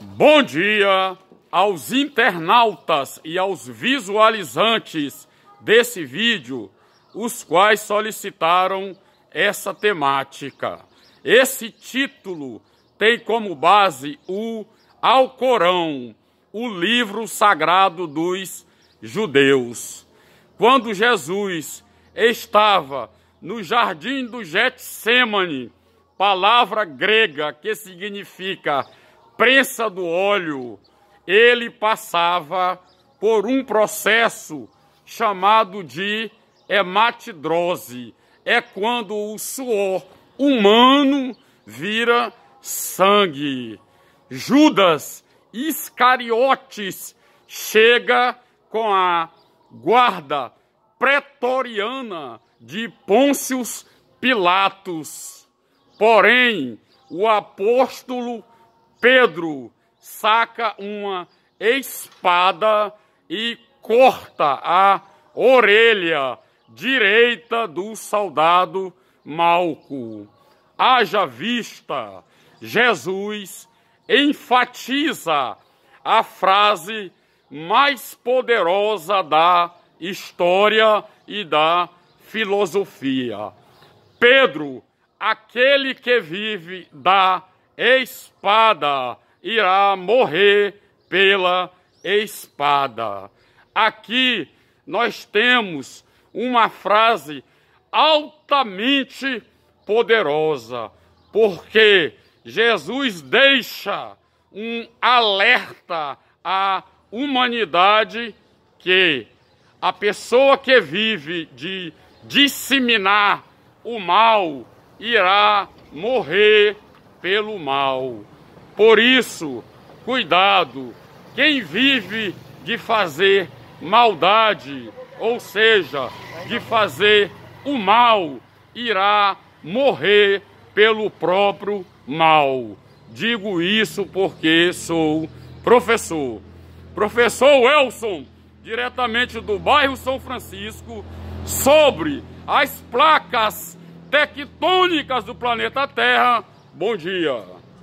Bom dia aos internautas e aos visualizantes desse vídeo, os quais solicitaram essa temática. Esse título tem como base o Alcorão, o livro sagrado dos judeus. Quando Jesus estava no jardim do Getsemane, palavra grega que significa prensa do óleo, ele passava por um processo chamado de hematidrose. É quando o suor humano vira sangue. Judas Iscariotes chega com a guarda pretoriana de Pôncio Pilatos. Porém, o apóstolo Pedro saca uma espada e corta a orelha direita do soldado Malco. Haja vista, Jesus enfatiza a frase mais poderosa da história e da filosofia. Pedro, aquele que vive da espada, irá morrer pela espada. Aqui nós temos uma frase altamente poderosa, porque Jesus deixa um alerta à humanidade que a pessoa que vive de disseminar o mal irá morrer pelo mal. Por isso, cuidado, quem vive de fazer maldade, ou seja, de fazer o mal, irá morrer pelo próprio mal. Digo isso porque sou professor. Professor Wilson, diretamente do bairro São Francisco, sobre as placas tectônicas do planeta Terra Bom dia.